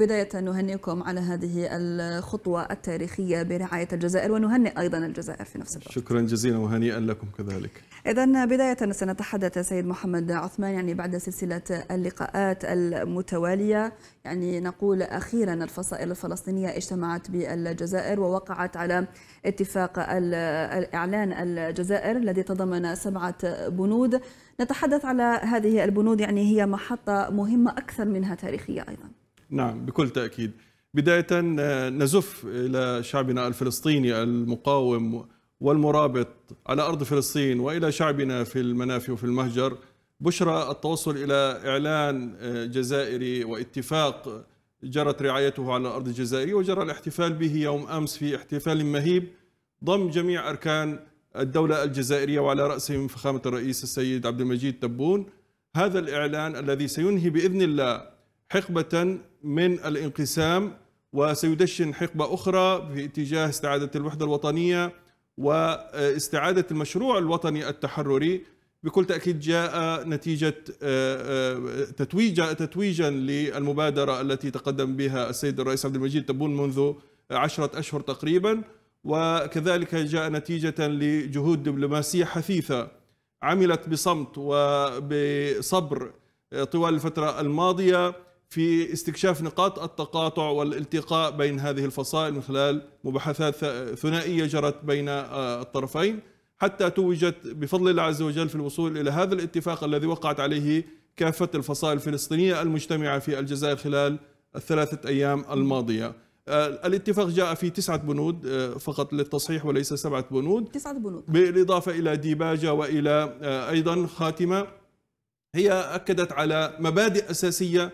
بداية نهنئكم على هذه الخطوة التاريخية برعاية الجزائر ونهنئ أيضا الجزائر في نفس الوقت شكرا جزيلا وهنيئا لكم كذلك إذا بداية سنتحدث سيد محمد عثمان يعني بعد سلسلة اللقاءات المتوالية يعني نقول أخيرا الفصائل الفلسطينية اجتمعت بالجزائر ووقعت على اتفاق الإعلان الجزائر الذي تضمن سبعة بنود نتحدث على هذه البنود يعني هي محطة مهمة أكثر منها تاريخية أيضا نعم. نعم بكل تأكيد بداية آه، نزف إلى شعبنا الفلسطيني المقاوم والمرابط على أرض فلسطين وإلى شعبنا في المنافي وفي المهجر بشرى التوصل إلى إعلان آه، جزائري واتفاق جرت رعايته على الأرض الجزائرية وجرى الاحتفال به يوم أمس في احتفال مهيب ضم جميع أركان الدولة الجزائرية وعلى رأسهم فخامة الرئيس السيد عبد المجيد تبون هذا الإعلان الذي سينهي بإذن الله حقبة من الانقسام وسيدشن حقبة أخرى في اتجاه استعادة الوحدة الوطنية واستعادة المشروع الوطني التحرري بكل تأكيد جاء نتيجة آه، آه، تتويجا تتويجا للمبادرة التي تقدم بها السيد الرئيس عبد المجيد تبون منذ عشرة أشهر تقريبا وكذلك جاء نتيجة لجهود دبلوماسية حثيثة عملت بصمت وبصبر طوال الفترة الماضية في استكشاف نقاط التقاطع والالتقاء بين هذه الفصائل من خلال مباحثات ثنائيه جرت بين آه، الطرفين حتى توجت بفضل الله عز وجل في الوصول الى هذا الاتفاق الذي وقعت عليه كافه الفصائل الفلسطينيه المجتمعه في الجزائر خلال الثلاثه ايام الماضيه. آه، الاتفاق جاء في تسعة بنود آه، فقط للتصحيح وليس سبعة بنود تسعة بنود بالإضافة إلى ديباجة وإلى أيضا خاتمة هي أكدت على مبادئ أساسية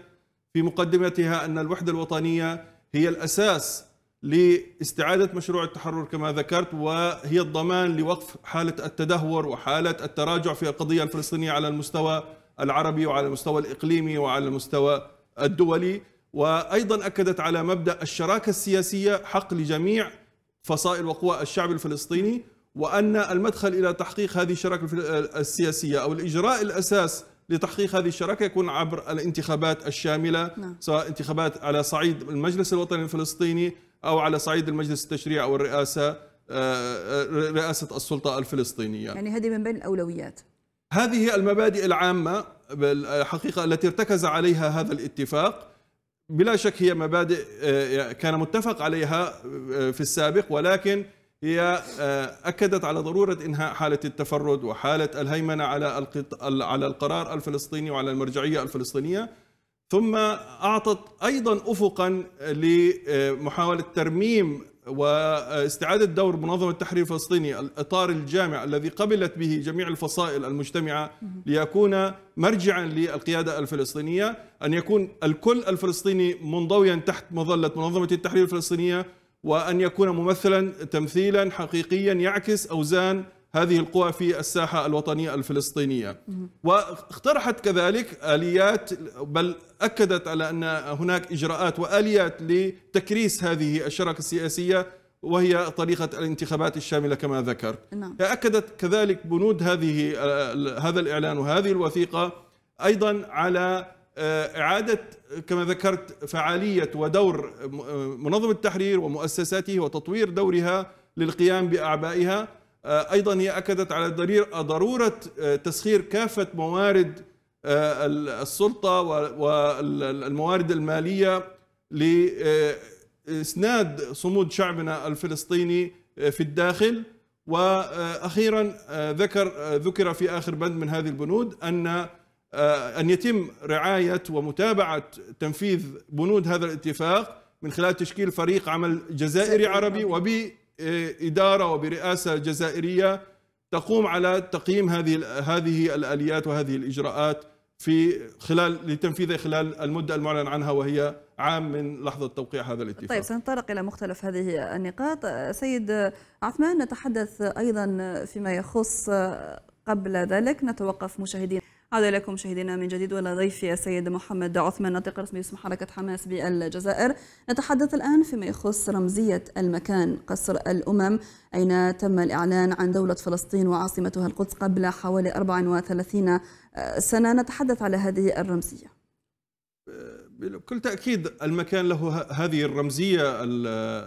في مقدمتها أن الوحدة الوطنية هي الأساس لاستعادة مشروع التحرر كما ذكرت وهي الضمان لوقف حالة التدهور وحالة التراجع في القضية الفلسطينية على المستوى العربي وعلى المستوى الإقليمي وعلى المستوى الدولي وأيضا أكدت على مبدأ الشراكة السياسية حق لجميع فصائل وقوى الشعب الفلسطيني وأن المدخل إلى تحقيق هذه الشراكة السياسية أو الإجراء الأساس لتحقيق هذه الشراكه يكون عبر الانتخابات الشامله نعم. سواء انتخابات على صعيد المجلس الوطني الفلسطيني او على صعيد المجلس التشريعي او الرئاسه آه، آه، رئاسه السلطه الفلسطينيه. يعني هذه من بين الاولويات. هذه المبادئ العامه بالحقيقه التي ارتكز عليها هذا الاتفاق بلا شك هي مبادئ آه، يعني كان متفق عليها في السابق ولكن هي آه، اكدت على ضروره انهاء حاله التفرد وحاله الهيمنه على على القرار الفلسطيني وعلى المرجعيه الفلسطينيه ثم اعطت ايضا افقا لمحاوله آه، ترميم واستعاده دور منظمه التحرير الفلسطيني الاطار الجامع الذي قبلت به جميع الفصائل المجتمعه ليكون مرجعا للقياده الفلسطينيه ان يكون الكل الفلسطيني منضويا تحت مظله منظمه التحرير الفلسطينيه وأن يكون ممثلا تمثيلا حقيقيا يعكس أوزان هذه القوى في الساحة الوطنية الفلسطينية واقترحت كذلك آليات بل أكدت على أن هناك إجراءات وآليات لتكريس هذه الشراكة السياسية وهي طريقة الانتخابات الشاملة كما ذكر نعم. أكدت كذلك بنود هذه آه، هذا الإعلان وهذه الوثيقة أيضا على آه، اعاده كما ذكرت فعاليه ودور آه، منظمه التحرير ومؤسساته وتطوير دورها للقيام باعبائها آه، ايضا هي اكدت على ضروره تسخير كافه موارد السلطه والموارد الماليه لاسناد صمود شعبنا الفلسطيني في الداخل واخيرا ذكر ذكر في اخر بند من هذه البنود ان آه، أن يتم رعاية ومتابعة تنفيذ بنود هذا الاتفاق من خلال تشكيل فريق عمل جزائري عربي وبإدارة وبرئاسة جزائرية تقوم على تقييم هذه هذه الآليات وهذه الإجراءات في خلال لتنفيذها خلال المدة المعلن عنها وهي عام من لحظة توقيع هذا الاتفاق طيب سنتطرق إلى مختلف هذه النقاط سيد عثمان نتحدث أيضا فيما يخص قبل ذلك نتوقف مشاهدين عاد لكم مشاهدينا من جديد والى ضيفي السيد محمد عثمان ناطق رسمي باسم حركه حماس بالجزائر نتحدث الان فيما يخص رمزيه المكان قصر الامم اين تم الاعلان عن دوله فلسطين وعاصمتها القدس قبل حوالي 34 سنه نتحدث على هذه الرمزيه بكل تأكيد المكان له هذه الرمزية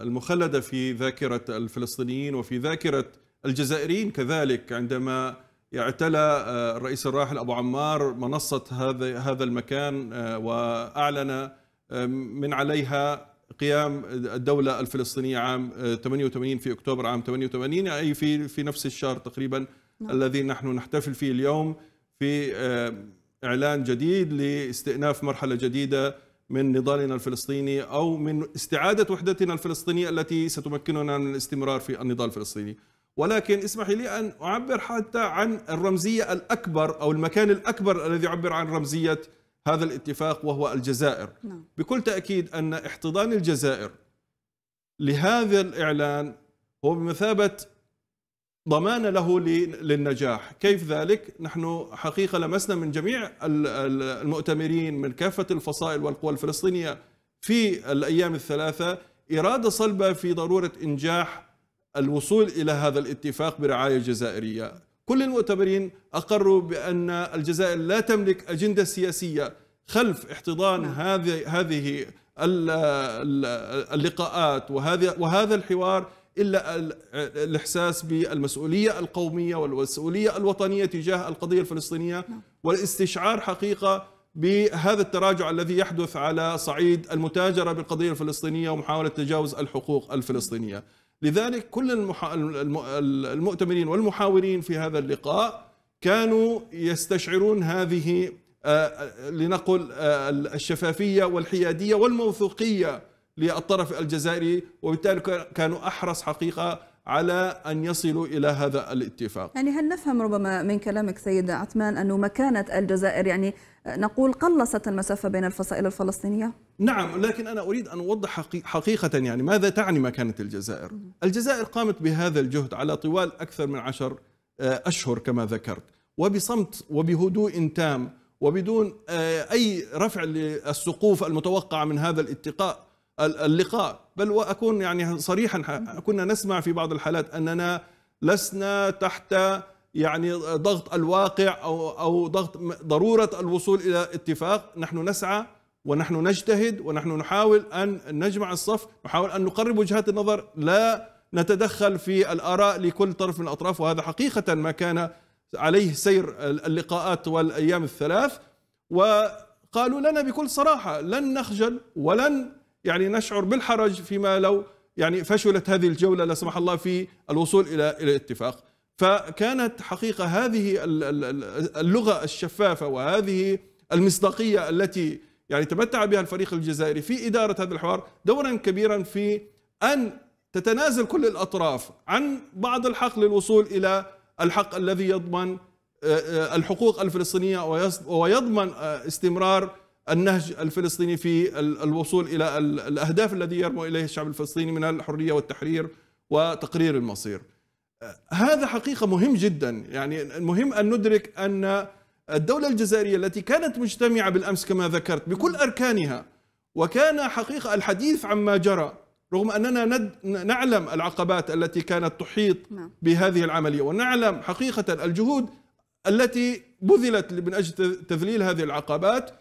المخلدة في ذاكرة الفلسطينيين وفي ذاكرة الجزائريين كذلك عندما اعتلى آه، الرئيس الراحل ابو عمار منصه هذا هذا المكان آه، واعلن آه، من عليها قيام الدولة الفلسطينية عام 88 في أكتوبر عام 88 أي في في نفس الشهر تقريبا نعم. الذي نحن نحتفل فيه اليوم في إعلان جديد لاستئناف مرحلة جديدة من نضالنا الفلسطيني أو من استعادة وحدتنا الفلسطينية التي ستمكننا من الاستمرار في النضال الفلسطيني ولكن اسمحي لي أن أعبر حتى عن الرمزية الأكبر أو المكان الأكبر الذي يعبر عن رمزية هذا الاتفاق وهو الجزائر نعم. بكل تأكيد أن احتضان الجزائر لهذا الإعلان هو بمثابة ضمان له للنجاح كيف ذلك؟ نحن حقيقة لمسنا من جميع المؤتمرين من كافة الفصائل والقوى الفلسطينية في الأيام الثلاثة إرادة صلبة في ضرورة إنجاح الوصول إلى هذا الاتفاق برعاية جزائرية كل المؤتمرين أقروا بأن الجزائر لا تملك أجندة سياسية خلف احتضان نعم. هذه هذه اللقاءات وهذا وهذا الحوار الا الاحساس بالمسؤوليه القوميه والمسؤوليه الوطنيه تجاه القضيه الفلسطينيه نعم. والاستشعار حقيقه بهذا التراجع الذي يحدث على صعيد المتاجره بالقضيه الفلسطينيه ومحاوله تجاوز الحقوق الفلسطينيه. لذلك كل المحا... المؤتمرين والمحاورين في هذا اللقاء كانوا يستشعرون هذه آه، آه، لنقل آه، الشفافية والحيادية والموثوقية للطرف الجزائري وبالتالي كانوا أحرص حقيقة على أن يصلوا إلى هذا الاتفاق يعني هل نفهم ربما من كلامك سيد عثمان أنه مكانة الجزائر يعني نقول قلصت المسافة بين الفصائل الفلسطينية؟ نعم لكن أنا أريد أن أوضح حقيقة يعني ماذا تعني مكانة الجزائر الجزائر قامت بهذا الجهد على طوال أكثر من عشر آه، أشهر كما ذكرت وبصمت وبهدوء تام وبدون آه، أي رفع للسقوف المتوقعة من هذا الاتقاء اللقاء بل واكون يعني صريحا كنا نسمع في بعض الحالات اننا لسنا تحت يعني ضغط الواقع او او ضغط ضروره الوصول الى اتفاق، نحن نسعى ونحن نجتهد ونحن نحاول ان نجمع الصف، نحاول ان نقرب وجهات النظر، لا نتدخل في الاراء لكل طرف من الاطراف وهذا حقيقه ما كان عليه سير اللقاءات والايام الثلاث وقالوا لنا بكل صراحه لن نخجل ولن يعني نشعر بالحرج فيما لو يعني فشلت هذه الجولة لا سمح الله في الوصول إلى إلى اتفاق فكانت حقيقة هذه اللغة الشفافة وهذه المصداقية التي يعني تمتع بها الفريق الجزائري في إدارة هذا الحوار دورا كبيرا في أن تتنازل كل الأطراف عن بعض الحق للوصول إلى الحق الذي يضمن آه، آه، الحقوق الفلسطينية ويضمن آه، استمرار النهج الفلسطيني في الوصول الى الاهداف الذي يرمو اليها الشعب الفلسطيني من الحريه والتحرير وتقرير المصير. هذا حقيقه مهم جدا، يعني المهم ان ندرك ان الدوله الجزائريه التي كانت مجتمعه بالامس كما ذكرت بكل اركانها وكان حقيقه الحديث عما جرى رغم اننا ند نعلم العقبات التي كانت تحيط نعم. بهذه العمليه ونعلم حقيقه الجهود التي بذلت من اجل تذليل هذه العقبات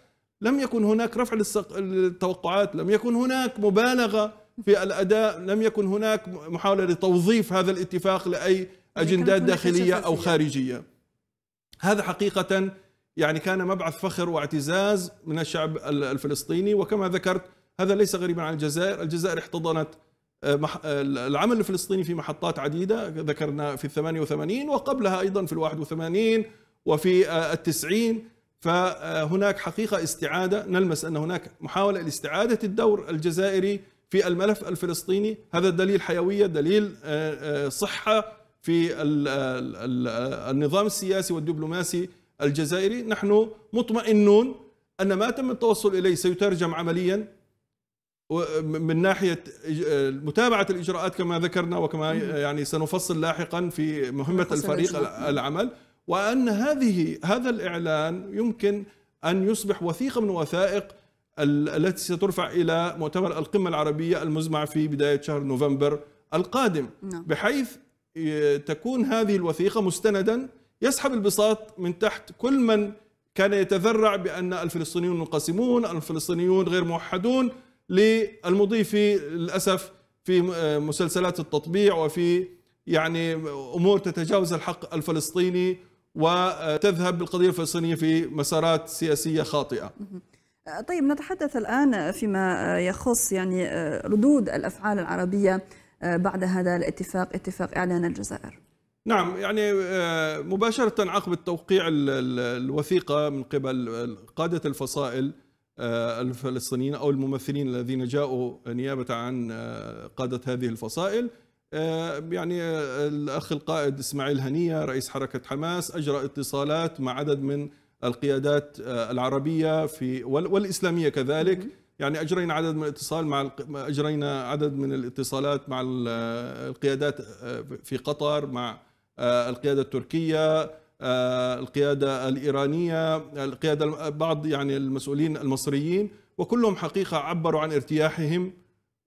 لم يكن هناك رفع للتوقعات لم يكن هناك مبالغة في الأداء لم يكن هناك محاولة لتوظيف هذا الاتفاق لأي أجندات داخلية أو خارجية هذا حقيقة يعني كان مبعث فخر واعتزاز من الشعب الفلسطيني وكما ذكرت هذا ليس غريبا عن الجزائر الجزائر احتضنت آه، آه، العمل الفلسطيني في محطات عديدة ذكرنا في الثمانية وثمانين وقبلها أيضا في الواحد وثمانين وفي آه، التسعين فهناك حقيقة استعادة نلمس أن هناك محاولة لاستعادة الدور الجزائري في الملف الفلسطيني هذا دليل حيوية دليل آه، آه، صحة في النظام السياسي والدبلوماسي الجزائري نحن مطمئنون أن ما تم التوصل إليه سيترجم عمليا من ناحية آه، متابعة الإجراءات كما ذكرنا وكما يعني سنفصل لاحقا في مهمة الفريق العمل وأن هذه هذا الإعلان يمكن أن يصبح وثيقة من وثائق التي سترفع إلى مؤتمر القمة العربية المزمع في بداية شهر نوفمبر القادم نعم. بحيث تكون هذه الوثيقة مستندا يسحب البساط من تحت كل من كان يتذرع بأن الفلسطينيون منقسمون الفلسطينيون غير موحدون للمضي في للأسف في مسلسلات التطبيع وفي يعني أمور تتجاوز الحق الفلسطيني وتذهب القضية الفلسطينية في مسارات سياسية خاطئة طيب نتحدث الآن فيما يخص يعني ردود الأفعال العربية بعد هذا الاتفاق اتفاق إعلان الجزائر نعم يعني آه، مباشرة عقب التوقيع الوثيقة من قبل قادة الفصائل آه، الفلسطينيين أو الممثلين الذين جاءوا نيابة عن آه، قادة هذه الفصائل آه، يعني آه، الاخ القائد اسماعيل هنيه رئيس حركه حماس اجرى اتصالات مع عدد من القيادات آه، العربيه في والاسلاميه كذلك يعني اجرينا عدد من الاتصال مع اجرينا عدد من الاتصالات مع القيادات في قطر مع القياده التركيه القياده الايرانيه القياده بعض يعني المسؤولين المصريين وكلهم حقيقه عبروا عن ارتياحهم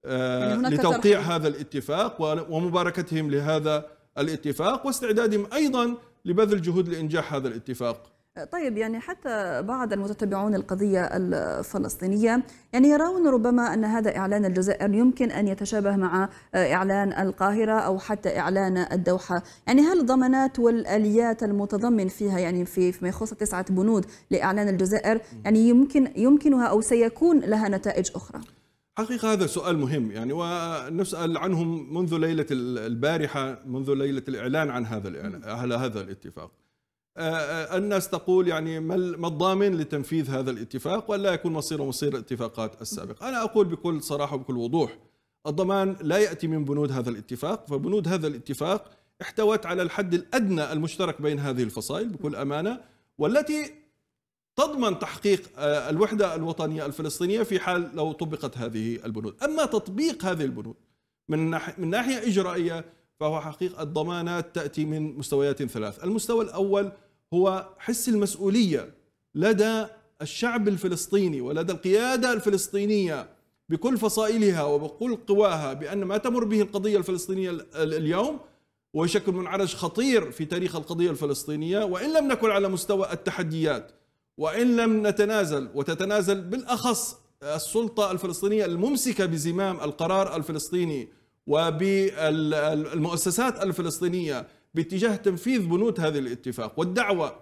يعني آه، لتوقيع هذا الاتفاق ومباركتهم لهذا الاتفاق واستعدادهم ايضا لبذل جهود لانجاح هذا الاتفاق. آه، طيب يعني حتى بعض المتتبعون القضية الفلسطينية يعني يرون ربما أن هذا إعلان الجزائر يمكن أن يتشابه مع آه، إعلان القاهرة أو حتى إعلان الدوحة يعني هل الضمانات والآليات المتضمن فيها يعني في فيما يخص تسعة بنود لإعلان الجزائر يعني يمكن يمكنها أو سيكون لها نتائج أخرى؟ حقيقة هذا سؤال مهم يعني ونسأل عنهم منذ ليلة البارحة منذ ليلة الإعلان عن هذا الإعلان على هذا الاتفاق الناس تقول يعني ما الضامن لتنفيذ هذا الاتفاق ولا يكون مصيره مصير الاتفاقات السابقة أنا أقول بكل صراحة وبكل وضوح الضمان لا يأتي من بنود هذا الاتفاق فبنود هذا الاتفاق احتوت على الحد الأدنى المشترك بين هذه الفصائل بكل أمانة والتي تضمن تحقيق آه، الوحدة الوطنية الفلسطينية في حال لو طبقت هذه البنود أما تطبيق هذه البنود من, من ناحية إجرائية فهو حقيقة الضمانات تأتي من مستويات ثلاث المستوى الأول هو حس المسؤولية لدى الشعب الفلسطيني ولدى القيادة الفلسطينية بكل فصائلها وبكل قواها بأن ما تمر به القضية الفلسطينية اليوم ويشكل منعرج خطير في تاريخ القضية الفلسطينية وإن لم نكن على مستوى التحديات وإن لم نتنازل وتتنازل بالأخص السلطة الفلسطينية الممسكة بزمام القرار الفلسطيني وبالمؤسسات الفلسطينية باتجاه تنفيذ بنود هذا الاتفاق والدعوة آه،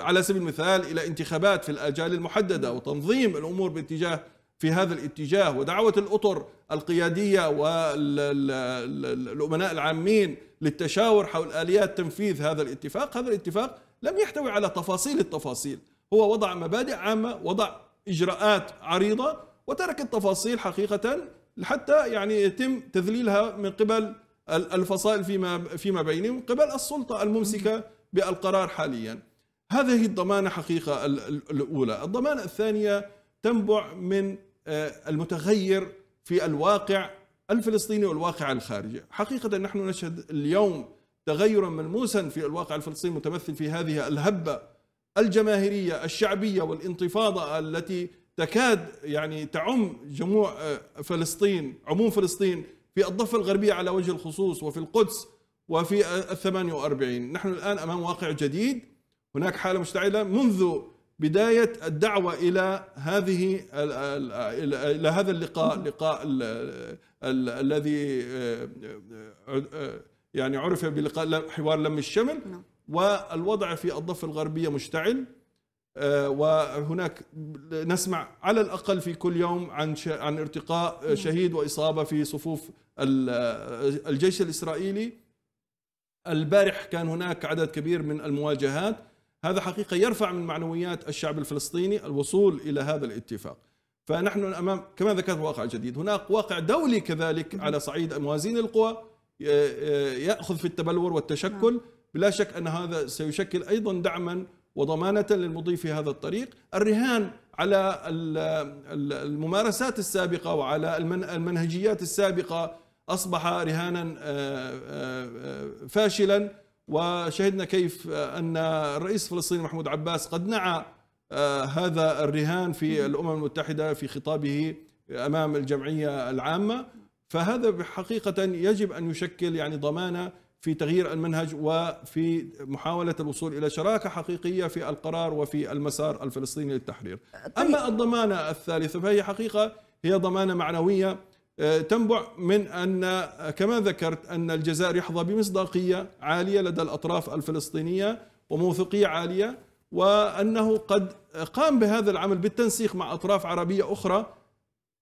على سبيل المثال إلى انتخابات في الآجال المحددة وتنظيم الأمور باتجاه في هذا الاتجاه ودعوة الأطر القيادية والأمناء العامين للتشاور حول آليات تنفيذ هذا الاتفاق هذا الاتفاق لم يحتوي على تفاصيل التفاصيل هو وضع مبادئ عامة وضع إجراءات عريضة وترك التفاصيل حقيقة حتى يعني يتم تذليلها من قبل الفصائل فيما فيما بينهم قبل السلطة الممسكة بالقرار حاليا هذه الضمانة حقيقة الأولى الضمانة الثانية تنبع من آه، المتغير في الواقع الفلسطيني والواقع الخارجي حقيقة نحن نشهد اليوم تغيرا ملموسا في الواقع الفلسطيني متمثل في هذه الهبة الجماهيرية الشعبية والانتفاضة التي تكاد يعني تعم جموع آه، فلسطين عموم فلسطين في الضفة الغربية على وجه الخصوص وفي القدس وفي آه، الثمانية وأربعين نحن الآن أمام واقع جديد هناك حالة مشتعلة منذ بداية الدعوة إلى هذه إلى هذا اللقاء لقاء الذي آه، يعني عرف بلقاء حوار لم الشمل نعم. والوضع في الضفة الغربية مشتعل آه، وهناك نسمع على الأقل في كل يوم عن عن ارتقاء شهيد وإصابة في صفوف الجيش الإسرائيلي البارح كان هناك عدد كبير من المواجهات هذا حقيقة يرفع من معنويات الشعب الفلسطيني الوصول إلى هذا الاتفاق فنحن أمام كما ذكرت واقع جديد هناك واقع دولي كذلك على صعيد موازين القوى آه، يأخذ في التبلور والتشكل نعم. بلا شك أن هذا سيشكل أيضا دعما وضمانة للمضي في هذا الطريق الرهان على الممارسات السابقة وعلى المنهجيات السابقة أصبح رهانا آه، آه، فاشلا وشهدنا كيف أن الرئيس الفلسطيني محمود عباس قد نعى آه، هذا الرهان في الأمم المتحدة في خطابه أمام الجمعية العامة فهذا حقيقة يجب أن يشكل يعني ضمانة في تغيير المنهج وفي محاولة الوصول إلى شراكة حقيقية في القرار وفي المسار الفلسطيني للتحرير طيب. أما الضمانة الثالثة فهي حقيقة هي ضمانة معنوية آه، تنبع من أن كما ذكرت أن الجزائر يحظى بمصداقية عالية لدى الأطراف الفلسطينية وموثوقية عالية وأنه قد قام بهذا العمل بالتنسيق مع أطراف عربية أخرى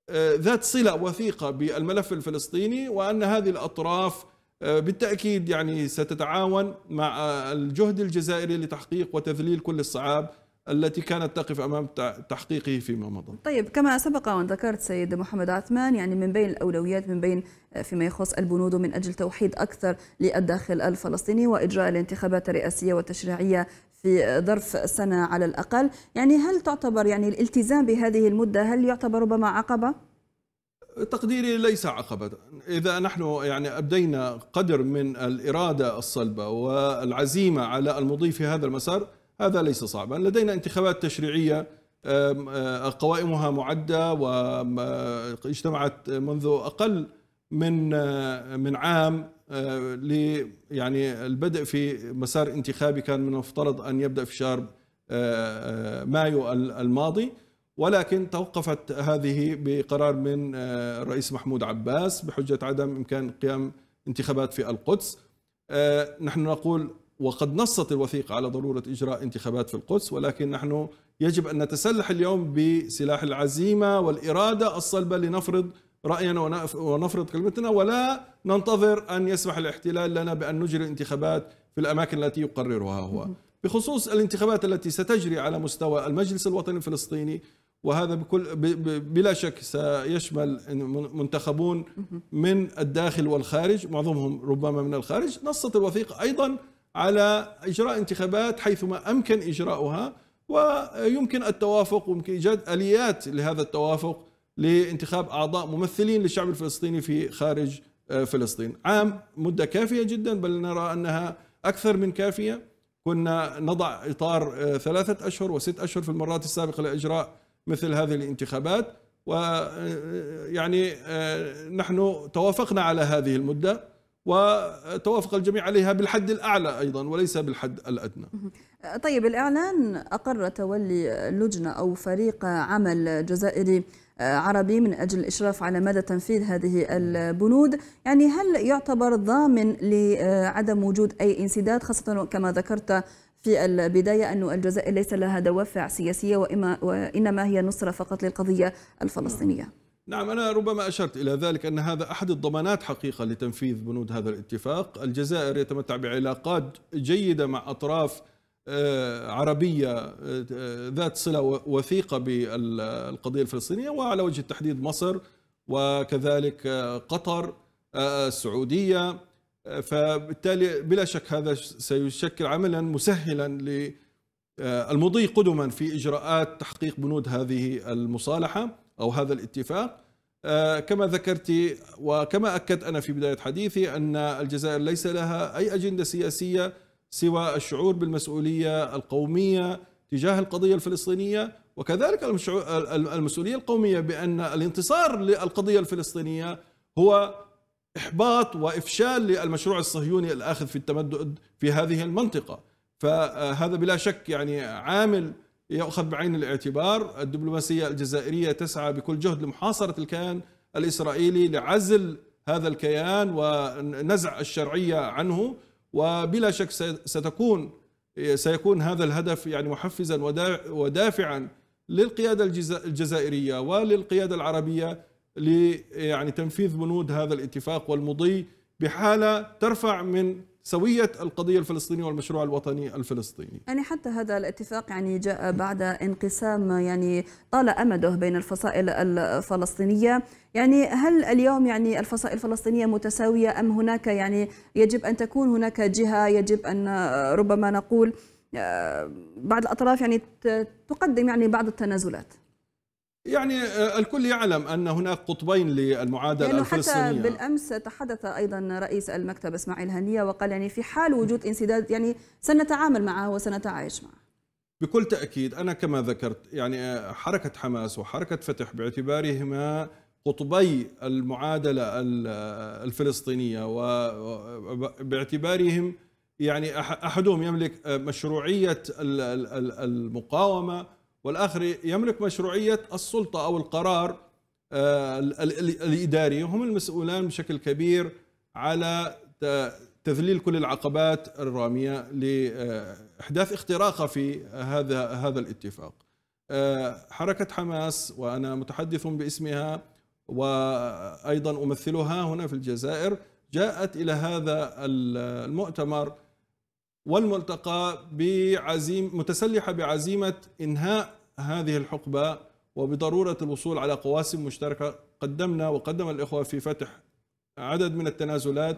آه، ذات صلة وثيقة بالملف الفلسطيني وأن هذه الأطراف آه، بالتأكيد يعني ستتعاون مع آه، الجهد الجزائري لتحقيق وتذليل كل الصعاب التي كانت تقف امام تحقيقه فيما مضى. طيب كما سبق وان ذكرت سيد محمد عثمان يعني من بين الاولويات من بين آه، فيما يخص البنود من اجل توحيد اكثر للداخل الفلسطيني واجراء الانتخابات الرئاسيه والتشريعيه في ظرف سنه على الاقل، يعني هل تعتبر يعني الالتزام بهذه المده هل يعتبر ربما عقبه؟ تقديري ليس عقبة إذا نحن يعني أبدينا قدر من الإرادة الصلبة والعزيمة على المضي في هذا المسار هذا ليس صعبا لدينا انتخابات تشريعية آه، قوائمها معدة واجتمعت آه، منذ أقل من آه، من عام ل يعني البدء في مسار انتخابي كان من المفترض أن يبدأ في شهر مايو الماضي ولكن توقفت هذه بقرار من آه، الرئيس محمود عباس بحجة عدم إمكان قيام انتخابات في القدس آه، نحن نقول وقد نصت الوثيقة على ضرورة إجراء انتخابات في القدس ولكن نحن يجب أن نتسلح اليوم بسلاح العزيمة والإرادة الصلبة لنفرض رأينا ونفرض كلمتنا ولا ننتظر أن يسمح الاحتلال لنا بأن نجري الانتخابات في الأماكن التي يقررها هو بخصوص الانتخابات التي ستجري على مستوى المجلس الوطني الفلسطيني وهذا بكل بلا شك سيشمل منتخبون من الداخل والخارج معظمهم ربما من الخارج نصت الوثيقة أيضا على إجراء انتخابات حيثما أمكن إجراؤها ويمكن التوافق ويمكن إيجاد آليات لهذا التوافق لانتخاب أعضاء ممثلين للشعب الفلسطيني في خارج آه، فلسطين عام مدة كافية جدا بل نرى أنها أكثر من كافية كنا نضع إطار آه، ثلاثة أشهر وست أشهر في المرات السابقة لإجراء مثل هذه الانتخابات ويعني آه، آه، آه، نحن توافقنا على هذه المده وتوافق الجميع عليها بالحد الأعلى أيضا وليس بالحد الأدنى طيب الإعلان أقر تولي لجنة أو فريق عمل جزائري عربي من أجل الإشراف على مدى تنفيذ هذه البنود يعني هل يعتبر ضامن لعدم وجود أي انسداد خاصة كما ذكرت في البداية أن الجزائر ليس لها دوافع سياسية وإما وإنما هي نصرة فقط للقضية الفلسطينية نعم. نعم أنا ربما أشرت إلى ذلك أن هذا أحد الضمانات حقيقة لتنفيذ بنود هذا الاتفاق الجزائر يتمتع بعلاقات جيدة مع أطراف آه، عربية آه، ذات صلة وثيقة بالقضية الفلسطينية وعلى وجه التحديد مصر وكذلك آه، قطر السعودية فبالتالي بلا شك هذا سيشكل عملا مسهلا للمضي آه، قدما في اجراءات تحقيق بنود هذه المصالحه او هذا الاتفاق آه، كما ذكرت وكما اكدت انا في بدايه حديثي ان الجزائر ليس لها اي اجنده سياسيه سوى الشعور بالمسؤوليه القوميه تجاه القضيه الفلسطينيه وكذلك المسؤوليه القوميه بان الانتصار للقضيه الفلسطينيه هو إحباط وإفشال للمشروع الصهيوني الآخذ في التمدد في هذه المنطقة فهذا بلا شك يعني عامل يؤخذ بعين الاعتبار الدبلوماسية الجزائرية تسعى بكل جهد لمحاصرة الكيان الإسرائيلي لعزل هذا الكيان ونزع الشرعية عنه وبلا شك ستكون سيكون هذا الهدف يعني محفزا ودافعا للقيادة الجزائرية وللقيادة العربية يعني تنفيذ بنود هذا الاتفاق والمضي بحاله ترفع من سوية القضية الفلسطينية والمشروع الوطني الفلسطيني يعني حتى هذا الاتفاق يعني جاء بعد انقسام يعني طال أمده بين الفصائل الفلسطينية يعني هل اليوم يعني الفصائل الفلسطينية متساوية أم هناك يعني يجب أن تكون هناك جهة يجب أن ربما نقول آه، بعض الأطراف يعني تقدم يعني بعض التنازلات يعني آه، الكل يعلم ان هناك قطبين للمعادله يعني الفلسطينيه حتى بالامس تحدث ايضا رئيس المكتب اسماعيل هنيه وقال يعني في حال وجود انسداد يعني سنتعامل معه وسنتعايش معه بكل تاكيد انا كما ذكرت يعني آه، حركه حماس وحركه فتح باعتبارهما قطبي المعادله آه، الفلسطينيه وباعتبارهم يعني احدهم يملك مشروعيه المقاومه والآخر يملك مشروعية السلطة أو القرار آه، الإداري هم المسؤولان بشكل كبير على تذليل كل العقبات الرامية لإحداث اختراقة في هذا هذا الاتفاق آه، حركة حماس وأنا متحدث باسمها وأيضا أمثلها هنا في الجزائر جاءت إلى هذا المؤتمر والملتقى بعزيم متسلحة بعزيمة إنهاء هذه الحقبة وبضرورة الوصول على قواسم مشتركة قدمنا وقدم الإخوة في فتح عدد من التنازلات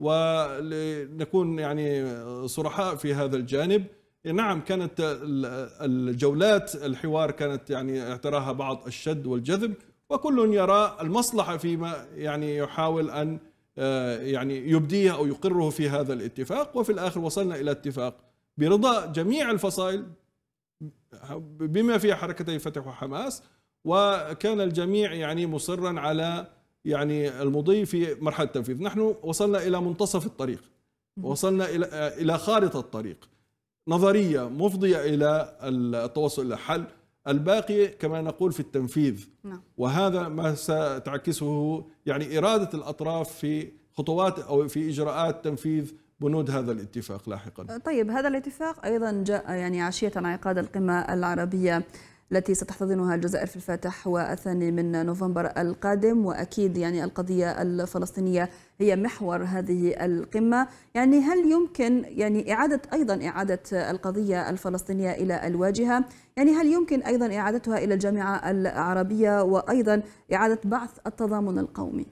ولنكون يعني صرحاء في هذا الجانب نعم كانت الجولات الحوار كانت يعني اعتراها بعض الشد والجذب وكل يرى المصلحة فيما يعني يحاول أن آه، يعني يبديه أو يقره في هذا الاتفاق وفي الآخر وصلنا إلى اتفاق برضا جميع الفصائل بما فيها حركتي فتح وحماس وكان الجميع يعني مصرا على يعني المضي في مرحله التنفيذ، نحن وصلنا الى منتصف الطريق وصلنا الى آه، الى خارطه الطريق نظريه مفضيه الى التوصل الى حل الباقي كما نقول في التنفيذ نعم. وهذا ما ستعكسه يعني إرادة الأطراف في خطوات أو في إجراءات تنفيذ بنود هذا الاتفاق لاحقا طيب هذا الاتفاق أيضا جاء يعني عشية انعقاد القمة العربية التي ستحتضنها الجزائر في الفاتح والثاني من نوفمبر القادم وأكيد يعني القضية الفلسطينية هي محور هذه القمة يعني هل يمكن يعني إعادة أيضا إعادة القضية الفلسطينية إلى الواجهة يعني هل يمكن أيضا إعادتها إلى الجامعة العربية وأيضا إعادة بعث التضامن القومي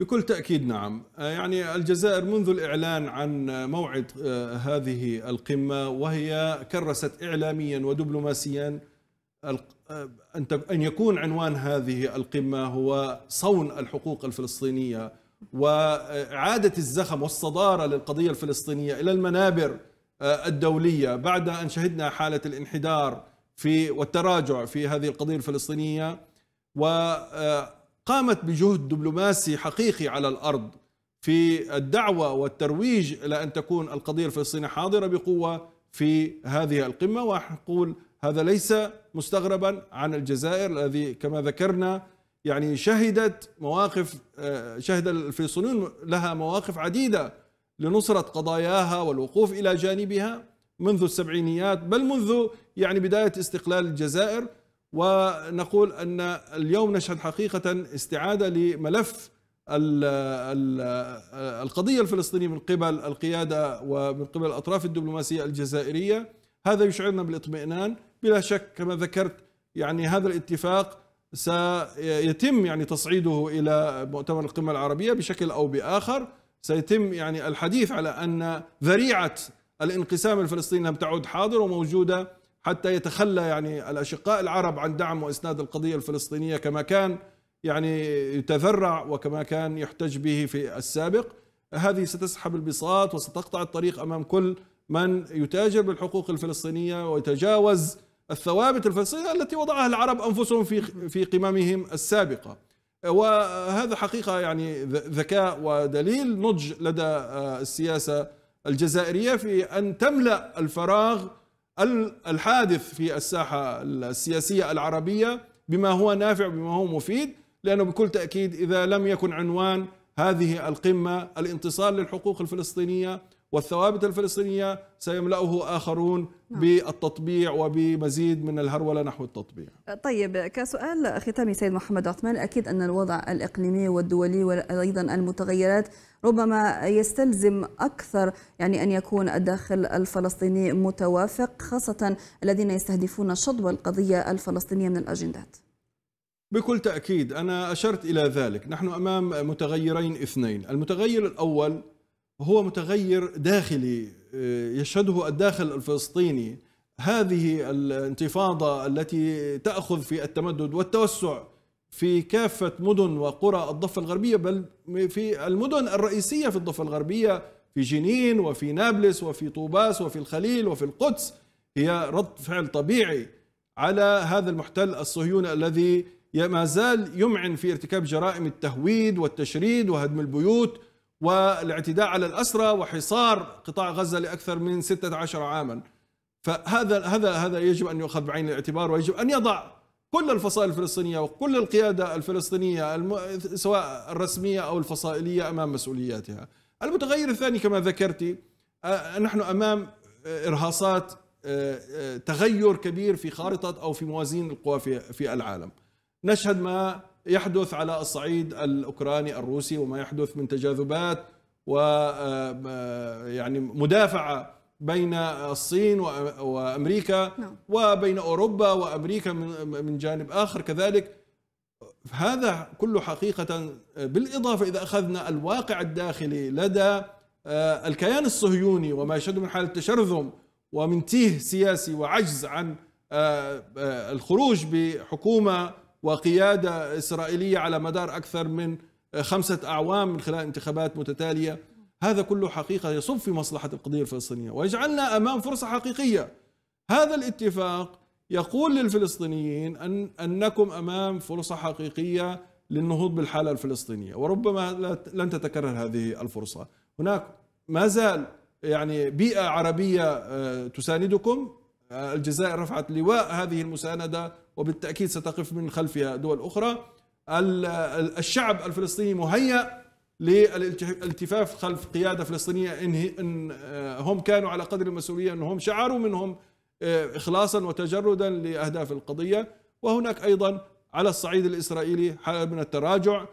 بكل تأكيد نعم يعني الجزائر منذ الإعلان عن موعد آه، هذه القمة وهي كرست إعلاميا ودبلوماسيا أن يكون عنوان هذه القمة هو صون الحقوق الفلسطينية وإعادة الزخم والصدارة للقضية الفلسطينية إلى المنابر آه، الدولية بعد أن شهدنا حالة الانحدار في والتراجع في هذه القضية الفلسطينية وقامت آه، بجهد دبلوماسي حقيقي على الأرض في الدعوة والترويج إلى أن تكون القضية الفلسطينية حاضرة بقوة في هذه القمة ونقول هذا ليس مستغربا عن الجزائر الذي كما ذكرنا يعني شهدت مواقف آه، شهد الفلسطينيون لها مواقف عديدة لنصرة قضاياها والوقوف إلى جانبها منذ السبعينيات بل منذ يعني بداية استقلال الجزائر ونقول أن اليوم نشهد حقيقة استعادة لملف آه، القضية الفلسطينية من قبل القيادة ومن قبل الأطراف الدبلوماسية الجزائرية هذا يشعرنا بالاطمئنان بلا شك كما ذكرت يعني هذا الاتفاق سيتم يعني تصعيده الى مؤتمر القمه العربيه بشكل او باخر سيتم يعني الحديث على ان ذريعه الانقسام الفلسطيني لم تعد حاضره وموجوده حتى يتخلى يعني الاشقاء العرب عن دعم واسناد القضيه الفلسطينيه كما كان يعني يتذرع وكما كان يحتج به في السابق هذه ستسحب البساط وستقطع الطريق امام كل من يتاجر بالحقوق الفلسطينيه ويتجاوز الثوابت الفلسفية التي وضعها العرب أنفسهم في في قممهم السابقة وهذا حقيقة يعني ذكاء ودليل نضج لدى آه، السياسة الجزائرية في أن تملأ الفراغ الحادث في الساحة السياسية العربية بما هو نافع بما هو مفيد لأنه بكل تأكيد إذا لم يكن عنوان هذه القمة الانتصار للحقوق الفلسطينية والثوابت الفلسطينية سيملأه آخرون نعم. بالتطبيع وبمزيد من الهرولة نحو التطبيع طيب كسؤال ختامي سيد محمد عثمان أكيد أن الوضع الإقليمي والدولي وأيضا المتغيرات ربما يستلزم أكثر يعني أن يكون الداخل الفلسطيني متوافق خاصة الذين يستهدفون شطب القضية الفلسطينية من الأجندات بكل تأكيد أنا أشرت إلى ذلك نحن أمام متغيرين اثنين المتغير الأول هو متغير داخلي آه، يشهده الداخل الفلسطيني هذه الانتفاضة التي تأخذ في التمدد والتوسع في كافة مدن وقرى الضفة الغربية بل في المدن الرئيسية في الضفة الغربية في جنين وفي نابلس وفي طوباس وفي الخليل وفي القدس هي رد فعل طبيعي على هذا المحتل الصهيوني الذي ما زال يمعن في ارتكاب جرائم التهويد والتشريد وهدم البيوت والاعتداء على الأسرى وحصار قطاع غزة لأكثر من 16 عاما فهذا هذا هذا يجب أن يؤخذ بعين الاعتبار ويجب أن يضع كل الفصائل الفلسطينية وكل القيادة الفلسطينية الم... سواء الرسمية أو الفصائلية أمام مسؤولياتها المتغير الثاني كما ذكرت آه، نحن أمام آه، إرهاصات آه، تغير كبير في خارطة أو في موازين القوى في العالم نشهد ما يحدث على الصعيد الاوكراني الروسي وما يحدث من تجاذبات و آه، يعني مدافعه بين الصين وامريكا نعم. وبين اوروبا وامريكا من جانب اخر كذلك هذا كله حقيقه آه، بالاضافه اذا اخذنا الواقع الداخلي لدى آه، الكيان الصهيوني وما يشهد من حاله تشرذم ومن تيه سياسي وعجز عن الخروج بحكومه وقيادة إسرائيلية على مدار أكثر من خمسة أعوام من خلال انتخابات متتالية هذا كله حقيقة يصب في مصلحة القضية الفلسطينية ويجعلنا أمام فرصة حقيقية هذا الاتفاق يقول للفلسطينيين أن أنكم أمام فرصة حقيقية للنهوض بالحالة الفلسطينية وربما لن تتكرر هذه الفرصة هناك ما زال يعني بيئة عربية آه، تساندكم آه، الجزائر رفعت لواء هذه المساندة وبالتأكيد ستقف من خلفها دول أخرى الشعب الفلسطيني مهيأ للالتفاف خلف قيادة فلسطينية إن آه، هم كانوا على قدر المسؤولية أنهم شعروا منهم آه، إخلاصا وتجردا لأهداف القضية وهناك أيضا على الصعيد الإسرائيلي حالة من التراجع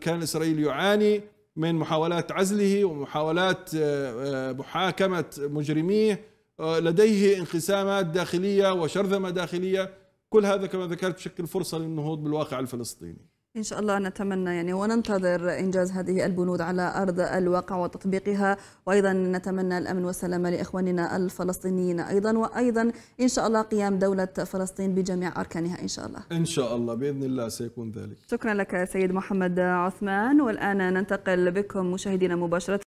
كان الإسرائيل يعاني من محاولات عزله ومحاولات آه، محاكمة مجرميه لديه انقسامات داخلية وشرذمة داخلية كل هذا كما ذكرت بشكل فرصة للنهوض بالواقع الفلسطيني إن شاء الله نتمنى يعني وننتظر إنجاز هذه البنود على أرض الواقع وتطبيقها وأيضا نتمنى الأمن والسلامة لإخواننا الفلسطينيين أيضا وأيضا إن شاء الله قيام دولة فلسطين بجميع أركانها إن شاء الله إن شاء الله بإذن الله سيكون ذلك شكرا لك سيد محمد عثمان والآن ننتقل بكم مشاهدينا مباشرة